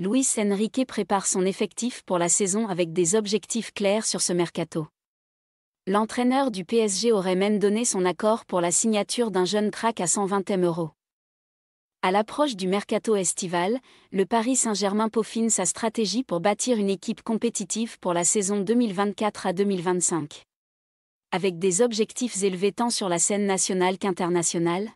Luis Enrique prépare son effectif pour la saison avec des objectifs clairs sur ce mercato. L'entraîneur du PSG aurait même donné son accord pour la signature d'un jeune crack à 120 euros. À l'approche du mercato estival, le Paris Saint-Germain peaufine sa stratégie pour bâtir une équipe compétitive pour la saison 2024 à 2025. Avec des objectifs élevés tant sur la scène nationale qu'internationale,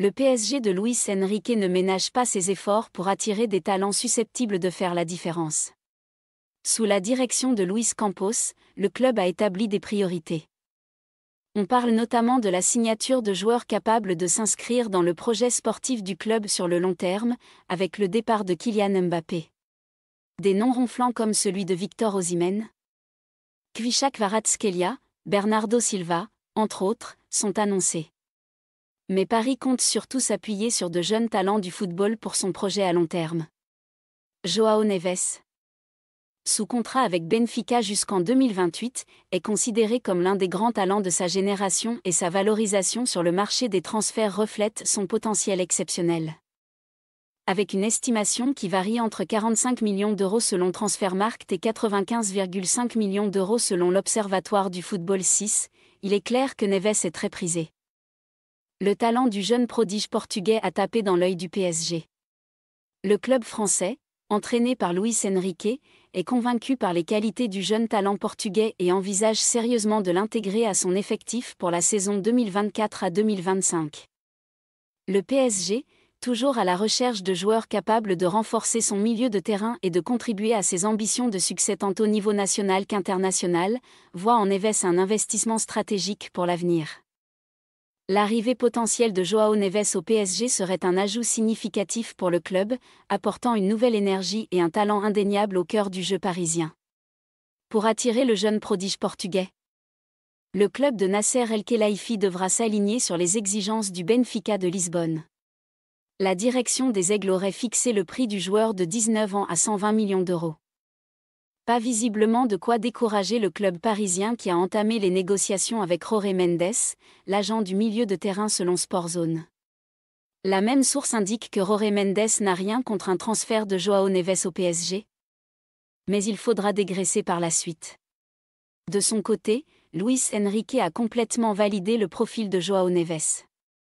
le PSG de Luis Enrique ne ménage pas ses efforts pour attirer des talents susceptibles de faire la différence. Sous la direction de Luis Campos, le club a établi des priorités. On parle notamment de la signature de joueurs capables de s'inscrire dans le projet sportif du club sur le long terme, avec le départ de Kylian Mbappé. Des noms ronflants comme celui de Victor Osimhen, Kvichak Varatskelia, Bernardo Silva, entre autres, sont annoncés mais Paris compte surtout s'appuyer sur de jeunes talents du football pour son projet à long terme. Joao Neves sous contrat avec Benfica jusqu'en 2028, est considéré comme l'un des grands talents de sa génération et sa valorisation sur le marché des transferts reflète son potentiel exceptionnel. Avec une estimation qui varie entre 45 millions d'euros selon Transfermarkt et 95,5 millions d'euros selon l'Observatoire du football 6, il est clair que Neves est très prisé. Le talent du jeune prodige portugais a tapé dans l'œil du PSG. Le club français, entraîné par Luis Enrique, est convaincu par les qualités du jeune talent portugais et envisage sérieusement de l'intégrer à son effectif pour la saison 2024 à 2025. Le PSG, toujours à la recherche de joueurs capables de renforcer son milieu de terrain et de contribuer à ses ambitions de succès tant au niveau national qu'international, voit en Eves un investissement stratégique pour l'avenir. L'arrivée potentielle de Joao Neves au PSG serait un ajout significatif pour le club, apportant une nouvelle énergie et un talent indéniable au cœur du jeu parisien. Pour attirer le jeune prodige portugais, le club de Nasser El Khelaifi devra s'aligner sur les exigences du Benfica de Lisbonne. La direction des Aigles aurait fixé le prix du joueur de 19 ans à 120 millions d'euros. Pas visiblement de quoi décourager le club parisien qui a entamé les négociations avec Roré Mendes, l'agent du milieu de terrain selon Sportzone. La même source indique que Roré Mendes n'a rien contre un transfert de Joao Neves au PSG. Mais il faudra dégraisser par la suite. De son côté, Luis Enrique a complètement validé le profil de Joao Neves.